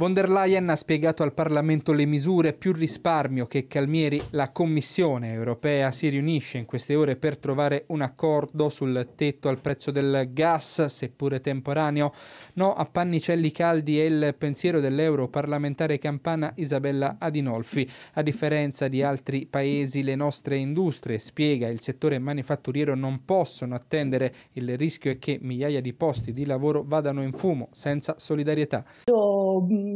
Von der Leyen ha spiegato al Parlamento le misure più risparmio che Calmieri. La Commissione europea si riunisce in queste ore per trovare un accordo sul tetto al prezzo del gas, seppure temporaneo. No a pannicelli caldi è il pensiero dell'europarlamentare campana Isabella Adinolfi. A differenza di altri paesi, le nostre industrie, spiega il settore manifatturiero, non possono attendere. Il rischio è che migliaia di posti di lavoro vadano in fumo senza solidarietà. Oh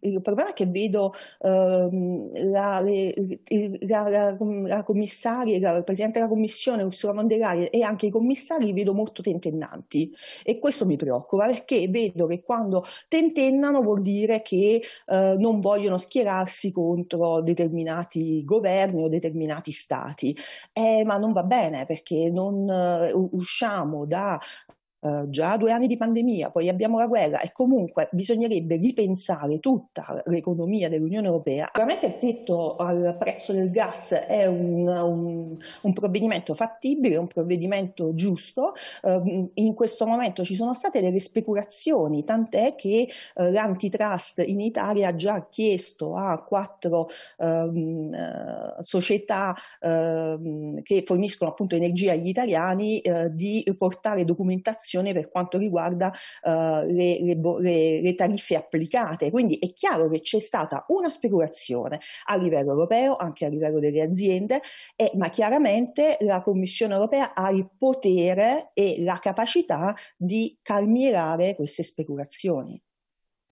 il problema è che vedo ehm, la, le, la, la, la, commissaria, la, il presidente della commissione Ursula von der Leyen e anche i commissari li vedo molto tentennanti e questo mi preoccupa perché vedo che quando tentennano vuol dire che eh, non vogliono schierarsi contro determinati governi o determinati stati. Eh, ma non va bene perché non eh, usciamo da eh, già due anni di pandemia, poi abbiamo la guerra e comunque bisognerebbe ripensare tutta l'economia dell'Unione Europea. Sicuramente il tetto al prezzo del gas è un, un, un provvedimento fattibile, un provvedimento giusto. Eh, in questo momento ci sono state delle speculazioni, tant'è che eh, l'antitrust in Italia ha già chiesto a quattro ehm, eh, società ehm, che forniscono appunto energia agli italiani eh, di portare documentazione discussione per quanto riguarda uh, le, le, le, le, tariffe applicate. Quindi è chiaro che c'è stata una speculazione a livello europeo, anche a livello delle aziende, e, ma chiaramente la Commissione europea ha il potere e la capacità di calmierare queste speculazioni.